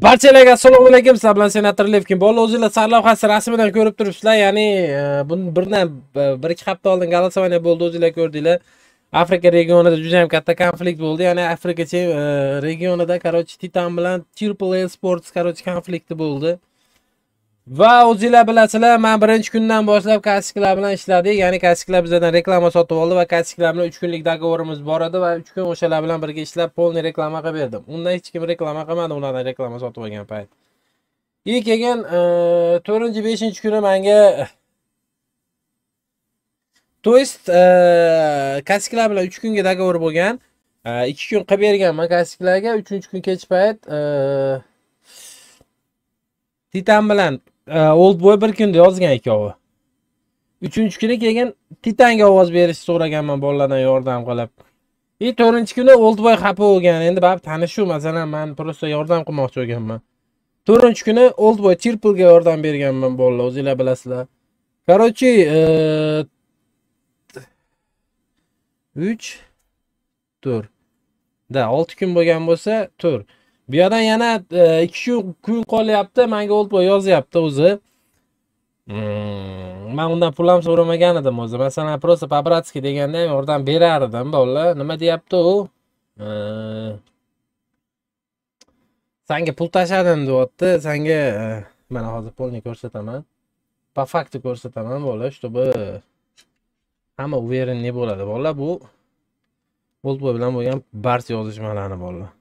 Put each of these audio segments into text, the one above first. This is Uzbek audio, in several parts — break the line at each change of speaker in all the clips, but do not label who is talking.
barchalarga assalomu alaykum sizlar bilan senator levkin bo'ldi o'zinglar sarlavhasi rasmidan ko'rib turibsizlar ya'ni e, buni birdan e, bir ikki hafta oldin голосование bo'ldi o'zinglar ko'rdinglar afrika regionida juda yam katta konflikt bo'ldi ya'ni afrika e, regionida короче titan bilan triple sports короче konflikti bo'ldi Va o'zinglar bilasizlar, men birinchi kundan boshlab kasiklar bilan ishladik. Ya'ni kasiklar bizdan reklama sotib oldi va kasiklar bilan 3 kunlik dogovorimiz bor edi va 3 kun o'shalar bilan birga ishlab, полный reklama qilib berdim. Undan hech kim reklama qilmadi, ulardan reklama sotib olgan payt. И keyin 4-5 kuni menga то есть, kasiklar bilan 3 kunga dogovor bo'lgan. 2 kun qilib berganman kasiklarga 3-kun kech payt Titan bilan Э, old boy bir kunda yozgan ikkovi uchinchi kuni keyin titanga ovoz berishni so'raganman bolalardan yordam qilib и to'rtinchi kuni oldboy xafa bo'lgan endi baribir tanishuv masalan man просто yordam qilmoqchi bo'lganman to'rtinchi kuni oldboy chirpulga yordam berganman bolalar o'zinglar bilasizlar короче э, uch to'rt да olti kun bo'lgan bo'lsa to'rt bu yerdan yana e, ikki kun qolyapti manga old boy yozyapti o'zi hmm, man undan pul ham so'ramagan edim o'zi masalan просто по братски deganda ham yordam berar edim bolalar nima deyapti u e, sanga pul tashladim deyapti sanga e, mana hozir pulni ko'rsataman по факту ko'rsataman bolalar чтобы hamma уверенный bo'ladi bolalar bu old boy bilan bo'lgan barcha yozishmalarni bolalar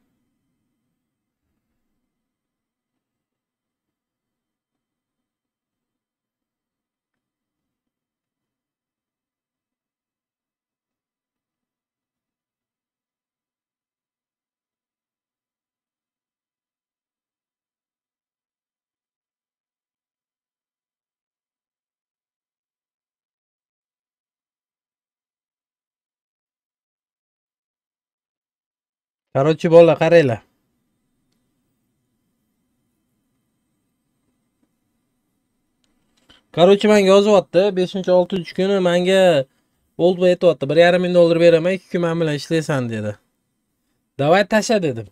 короче bola qaranglar короче manga yozyapti 5-6 kuni manga oldboy aytyapti bir yarim ming dollar beraman 2 kun men bilan ishlaysan dedi Davay tasha dedim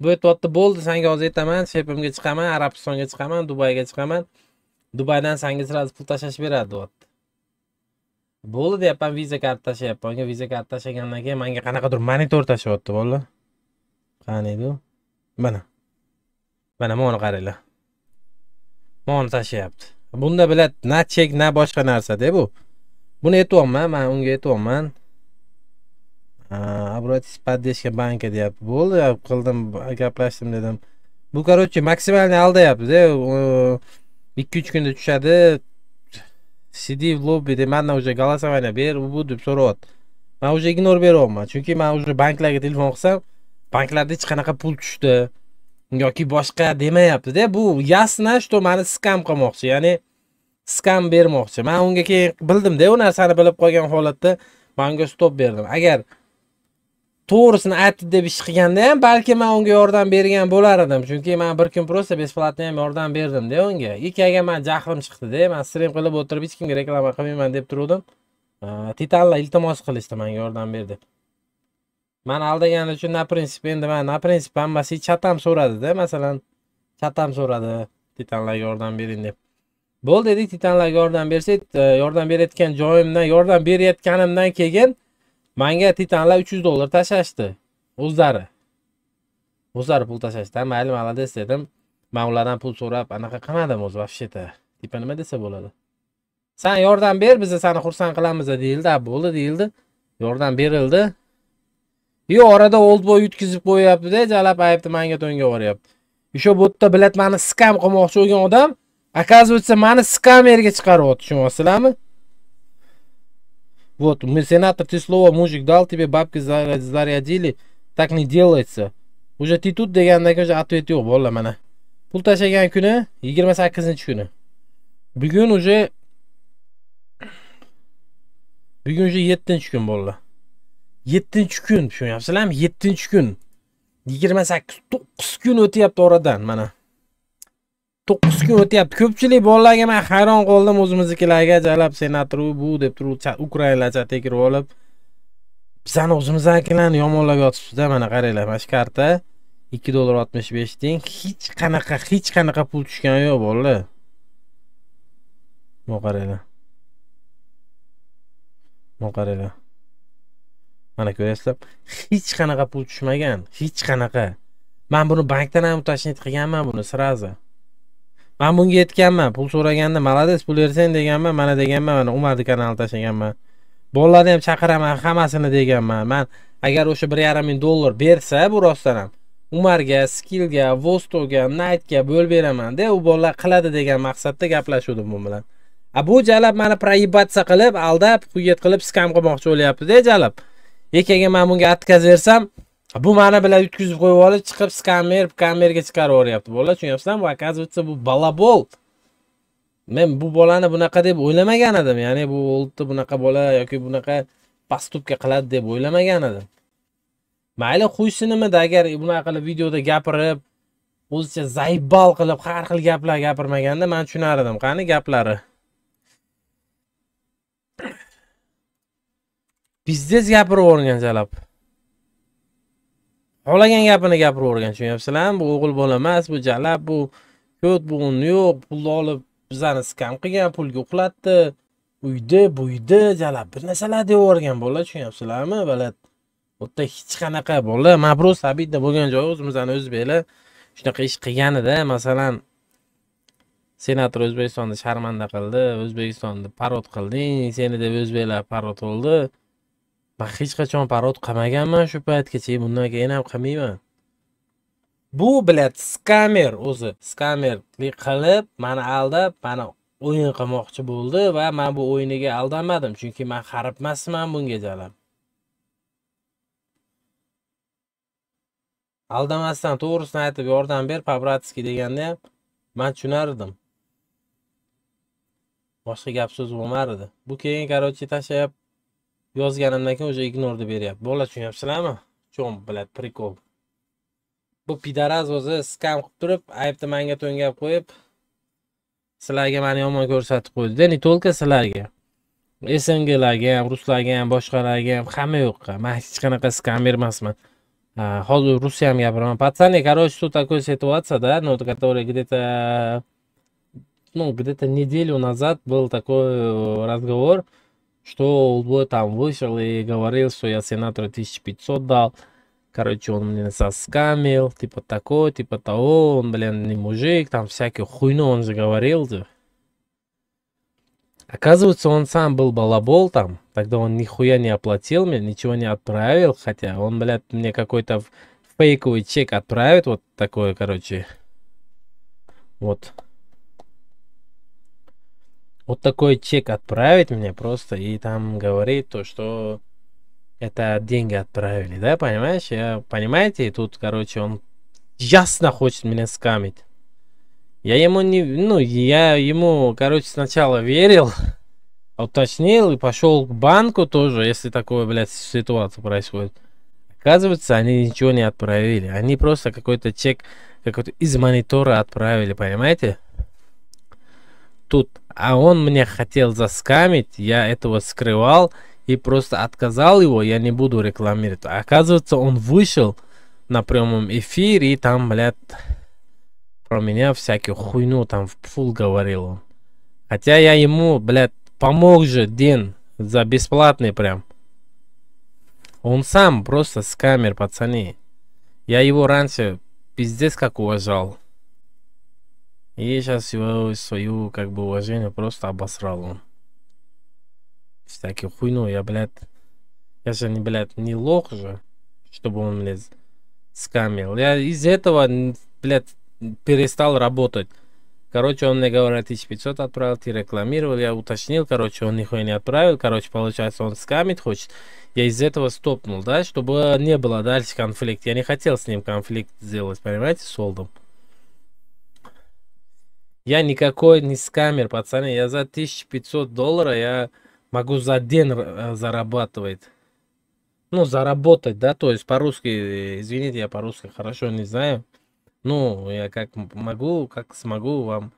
bu aytyapti bo'ldi senga hozir aytaman shepimga chiqaman arabistonga chiqaman dubayga chiqaman dubaydan senga сразу pul tashlash beradi deyapti bo'ldi deyapman viza karta tashlayapman unga viza karta tashlagandan keyin manga qanaqadir monitor tashlayapti bo'ldi qani edi u mana mana mana qaranglar mana tashlayapti bunda bilad na chek na boshqa narsada bu buni aytyapman man unga aytyapman в поддержка banka deyapti bo'ldi qildim gaplashdim dedim bu короче максимально aldayaptida ikki uch kunda tushadi сиди в лоббиде man на уже голосование бер bu deb so'rayot. man уже ignor beryapman chunki man уже banklarga telefon qilsam banklarda hech qanaqa pul tushdi yoki boshqa demayaptida bu ясно что mani skam qilmoqchi ya'ni skam bermoqchi man unga keyin bildimda u narsani bilib qolgan holatda man unga stop berdim agar to'g'risini aytdi deb ish qilganda ham balki man unga yordam bergan bo'lar edim chunki man bir kun просто бесплатно ham yordam berdimda unga ikkaga man jahlim chiqdida man strim qilib o'tirib hech kimga reklama qilmayman deb turgandim titanlar iltimos qilishdi manga yordam ber deb mani aldagani uchun na prinsip endi man na prinsip hammasi chat ham so'radida masalan chat ham so'radi titanlarga yordam bering deb bo'ldi dedik titanlarga yordam bersak e, yordam berayotgan joyimdan yordam berayotganimdan keyin manga titanlar 300 dollar tashlashdi o'zlari o'zlari pul tashlashdi mayli des dedim man ulardan pul so'rab anaqa qilmadim o'zi вообще то типа nima desa bo'ladi san yordam ber biz sani xursand qilamiz deyildi bo'ldi deyildi yordam berildi yo orada old boy yutkazib qo'yyaptida jala aytdi manga to'nga boryapti еще bu yerda bilat mani skam qilmoqchi bo'lgan odam оказывается mani skamerga chiqaryapti tushunyapsizlarmi Вот, мы, сенатор, ты слово, мужик дал тебе, бабки зарядили. Так не делается. Уже ты тут на уже ответ yo'q bola mana. Pul tashlagan kuni 28-kuni. Бегун уже Бегун уже 7-kun bola. 7-kun tushunyapsizlarmi? 7-kun. 28 9 kun o'tyapti oradan мана. to'qqiz kun o'tyapti ko'pchilik bolalarga man hayron qoldim o'zimiznikilarga jalab senator bu deb turib chatiga tekirib olib bizani o'zimiznikilarni yomonlab yotibsizda mana qaranglar mana shu karta ikki dollar oltmish besh tiyin hech qanaqa hech qanaqa pul tushgani yo'q bolalar bu qaranglar bu qaranglar mana ko'ryapsizlar hech qanaqa pul tushmagan hech qanaqa man buni bankdan ham уточнить qilganman buni сразу man bunga yetganman pul so'raganda молодец pul bersang deganman mana deganman mana umarni kanalini tashlaganman bolalarni ham chaqiraman hammasini deganman man agar o'sha bir yarim ming dollar bersa bu rostdan ham umarga skillga vostoga nightga bo'lib beramanda u bolalar qiladi degan maqsadda gaplashuvdim bu bilan a bu jalab mani проебаться qilib aldab quyet qilib skam qilmoqchi bo'lyaptida jalab ekaga man bunga отказ bersam bu mana bilan yutkazib qo'yib olib chiqib skamer kamerga chiqarib yuboryapti bola tushunyapsizlarmi оказывается bu balabol men bu bolani bunaqa deb o'ylamagan edim ya'ni bu olti bunaqa bola yoki bunaqa поступка qiladi deb o'ylamagan edim mayli nimada agar bunaqa qilib videoda gapirib o'zicha zaybal qilib har xil gaplar gapirmaganda man tushunar edim qani gaplari bizdez gapirib yuborgan jalab xohlagan gapini gapiravergan tushunyapsizlarmi bu o'g'il bola emas bu jalab bu ko't bu yo'q pulni olib bizani skam qilgan pulga uxlatdi uydi buydi jalab bir narsalar deb yuborgan bola tushunyapsizlarmi balat u yerda hech qanaqa bola man просто обидно bo'lgan joyi o'zimizni o'zbeklar shunaqa ish qilganida masalan senator o'zbekistonni sharmanda qildi o'zbekistonni parod qilding seni deb o'zbeklar parod bo'ldi man hech qachon parod qilmaganman shu paytgacha bundan keyin ham qilmayman bu блядь skamer o'zi skamerlik qilib mani aldab mani o'yin qilmoqchi bo'ldi va man bu o'yiniga aldanmadim chunki man qarib emasman bunga jala aldamasdan to'g'risini aytib yordam ber по братски deganda ham man tushunardim boshqa gap so'z bo'lmardi bu keyin короче tashlab yozganimdan keyin уже ignorni beryapti bola tushunyapsizlarmi cho'm блядь прикол bu pidaraz o'zi skam qilib turib aybni manga to'ngab qo'yib sizlarga mani yomon ko'rsatib qo'ydida не только sizlarga smglarga ham ruslarga ham boshqalarga ham hamma yoqqa man hech qanaqa skam bermasman hozir ruscha ham gapiraman пацаны короче тут такая ситуация да ну которая где то ну где то неделю назад был такой э, разговор что Олдбой там вышел и говорил, что я сенатору 1500 дал. Короче, он мне соскамил, типа такой, типа того, он, блин, не мужик, там всякую хуйну он же говорил. -то. Оказывается, он сам был балабол там, тогда он нихуя не оплатил мне, ничего не отправил, хотя он, блядь, мне какой-то фейковый чек отправит, вот такое, короче. Вот вот такой чек отправить мне просто и там говорить то, что это деньги отправили, да, понимаешь? Я, понимаете, и тут, короче, он ясно хочет меня скамить. Я ему не, ну, я ему, короче, сначала верил, уточнил и пошел к банку тоже, если такое, блядь, ситуация происходит. Оказывается, они ничего не отправили. Они просто какой-то чек, какой-то из монитора отправили, понимаете? Тут а он мне хотел заскамить, я этого скрывал и просто отказал его, я не буду рекламировать. Оказывается, он вышел на прямом эфире и там, блядь, про меня всякую хуйню там в фул говорил он. Хотя я ему, блядь, помог же Дин за бесплатный прям. Он сам просто скамер, пацаны. Я его раньше пиздец как уважал. И сейчас его, свою, как бы, уважение просто обосрал он. Ну. Всякий хуйну, я, блядь, я же, не, блядь, не лох же, чтобы он, мне скамил. Я из этого, блядь, перестал работать. Короче, он мне говорит, 1500 отправил, ты рекламировал, я уточнил, короче, он нихуя не отправил, короче, получается, он скамит хочет. Я из этого стопнул, да, чтобы не было дальше конфликт. Я не хотел с ним конфликт сделать, понимаете, с Олдом. Я никакой не скамер, пацаны. Я за 1500 долларов я могу за день э, зарабатывать. Ну, заработать, да, то есть по-русски, э, извините, я по-русски хорошо не знаю. Ну, я как могу, как смогу вам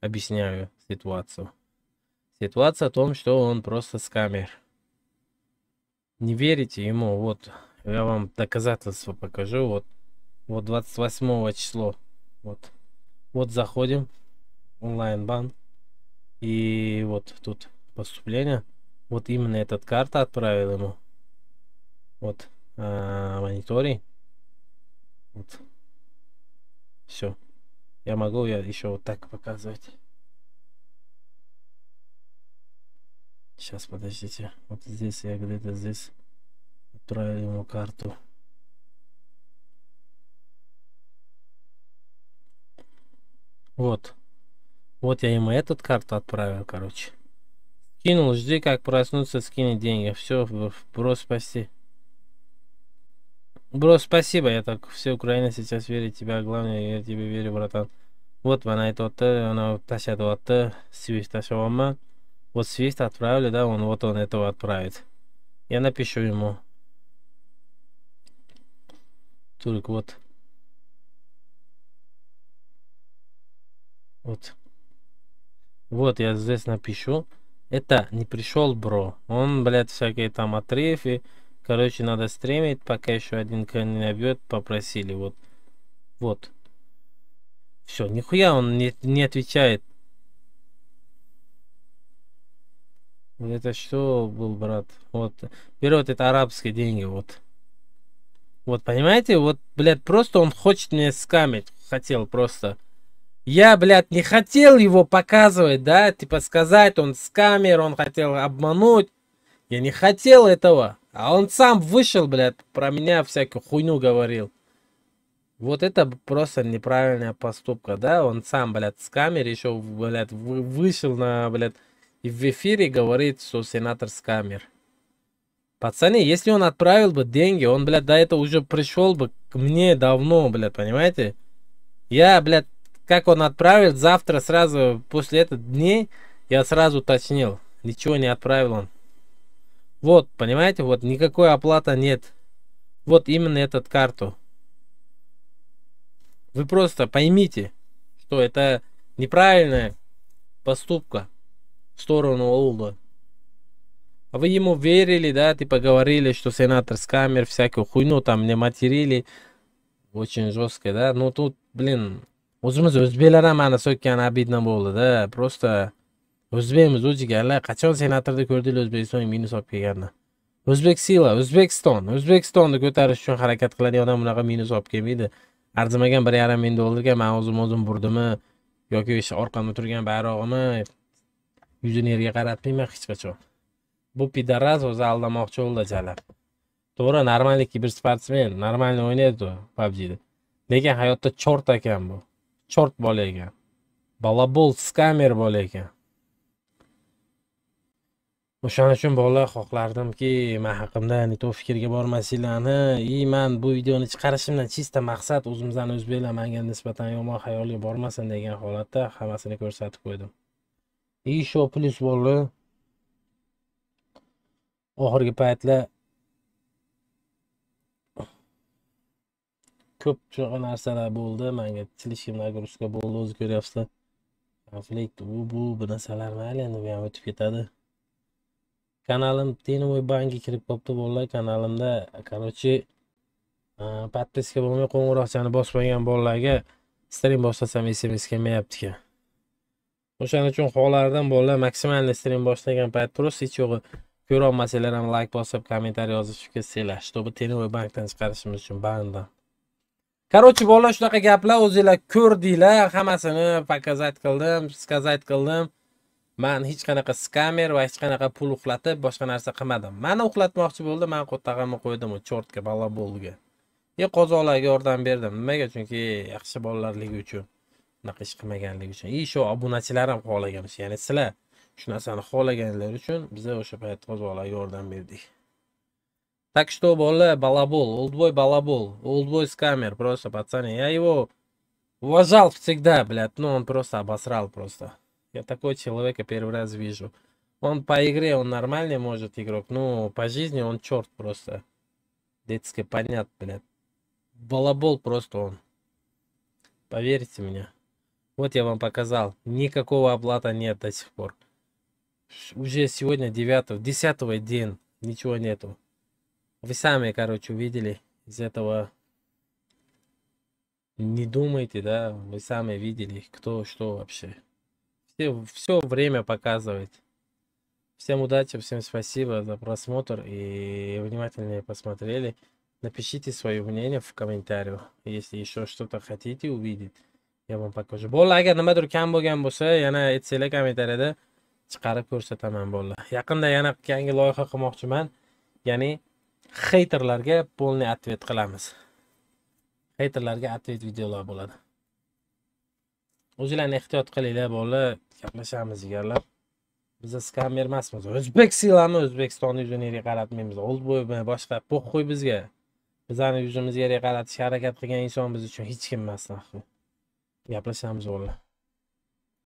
объясняю ситуацию. Ситуация о том, что он просто скамер. Не верите ему, вот, я вам доказательство покажу, вот, вот 28 число, вот, вот заходим, онлайн-бан. И вот тут поступление. Вот именно этот карта отправил ему. Вот а, мониторий. Вот. Все. Я могу я еще вот так показывать. Сейчас, подождите. Вот здесь я где-то здесь отправил ему карту. Вот. Вот я ему эту карту отправил, короче. кинул. жди, как проснуться, скинет деньги. Все, бро, спаси. Бро, спасибо, я так, все Украина сейчас верит в тебя, главное, я тебе верю, братан. Вот она это вот, э, она тащит вот, свист тащила, вот э, свист отправлю, да, он вот он этого отправит. Я напишу ему. Турик, вот. Вот. Вот, я здесь напишу. Это не пришел, бро. Он, блядь, всякие там отрывы. Короче, надо стримить, пока еще один не набьет, попросили. Вот. Вот. Все, нихуя он не, не отвечает. Вот это что был, брат? Вот. Берет это арабские деньги, вот. Вот, понимаете? Вот, блядь, просто он хочет меня скамить. Хотел просто я, блядь, не хотел его показывать, да, типа сказать, он с камер, он хотел обмануть. Я не хотел этого. А он сам вышел, блядь, про меня всякую хуйню говорил. Вот это просто неправильная поступка, да? Он сам, блядь, с камер еще, блядь, вышел на, блядь, и в эфире говорит, что сенатор с камер. Пацаны, если он отправил бы деньги, он, блядь, до этого уже пришел бы к мне давно, блядь, понимаете? Я, блядь, как он отправит, завтра сразу после этого дней я сразу уточнил. Ничего не отправил он. Вот, понимаете, вот никакой оплата нет. Вот именно этот карту. Вы просто поймите, что это неправильная поступка в сторону Олда. А вы ему верили, да, типа говорили, что сенатор с камер, всякую хуйню там не материли. Очень жестко, да. Ну тут, блин, o'zimiz o'zbeklar ham mana so'kkani обидно bo'ldida просто o'zbekmiz o'jigarlar qachon senatorda ko'rdinglar o'zbekiston minus olib kelganini o'zbek sila o'zbekiston o'zbekistonni ko'tarish uchun harakat qiladigan odam bunaqa minus olib kelmaydi arzimagan bir yarim ming dollarga man o'zim o'zim burdimi yoki o'sha orqamda turgan bayrog'imi yuzini yerga qaratmayman hech qachon bu pidoraz o'zi aldamoqchi bo'ldi jalab to'g'ri normalniy sportsmen нормально o'ynaydi u lekin hayotda chort ekan bu chort bola ekan balabol skamer bola ekan o'shaning uchun bola xohlardimki man haqimda nitob fikrga bormasinglarni и man bu videoni chiqarishimdan chista maqsad o'zimizni o'zbeklar manga nisbatan yomon xayolga bormasin degan holatda hammasini ko'rsatib qo'ydim и еще плюс bo'ldi oxirgi paytlar ko'p shunaqa narsalar bo'ldi manga слишком нагрузка bo'ldi o'zi ko'ryapsizlar konflikt u bu bu narsalar mayli endi bu ham o'tib ketadi kanalim tenovoy bankga kirib qolibdi bolalar kanalimda короче подписка e, bo'lmay qo'ng'iroqchani bosmagan bolalarga stream boshlasam sms kelmayapti ekan o'shaning uchun xohlardim bolalar maksimalniy stream boshlagan payt просто hech yo'g'i ko'rolmasanglar ham layk bosib kommentariy yozib ketsanglar чтобы tenovoy bankdan chiqarishimiz uchun bandan короче bolalar shunaqa gaplar o'zinglar ko'rdinglar hammasini показать qildim сказать qildim man hech qanaqa skamer va hech qanaqa pul uxlatib boshqa narsa qilmadim mani uxlatmoqchi bo'ldi man qo'tag'imni qo'ydim u chortga balabolga и e, qozoqlarga yordam berdim nimaga chunki yaxshi bolalarligi uchun unaqa ish qilmaganligi uchun и shu obunachilar ham xohlagan ya'ni sizlar shu narsani xohlaganlar uchun biza o'sha payt qozoqlarga yordam berdik Так что, бля, балабол, олдбой балабол, олдбой скамер, просто, пацаны. Я его уважал всегда, блядь, но ну, он просто обосрал просто. Я такой человека первый раз вижу. Он по игре, он нормальный может игрок, ну, по жизни он черт просто. Детский понят, блядь. Балабол просто он. Поверьте мне. Вот я вам показал. Никакого облата нет до сих пор. Уже сегодня 9, 10 день. Ничего нету. Вы сами, короче, увидели из этого. Не думайте, да, вы сами видели, кто что вообще. Все, все время показывает. Всем удачи, всем спасибо за просмотр и внимательнее посмотрели. Напишите свое мнение в комментариях, если еще что-то хотите увидеть. Я вам покажу. Болла, agar nimadir kam bo'lgan bo'lsa, yana aytsanglar kommentariyada chiqarib ko'rsataman bo'ldi. Yaqinda yana yangi loyiha яни Ya'ni heyterlarga полный ответ qilamiz heyterlarga ответ videolar bo'ladi o'zinglarni ehtiyot qilinglar bolalar gaplashamiz yigarlab biz skamer emasmiz o'zbek silami o'zbekistonni yuzini yerga qaratmaymiz oldboymi boshqa po'qquy bizga bizani yuzimizni yerga qaratishga harakat qilgan inson biz uchun hech kim emas gaplashamiz bolalar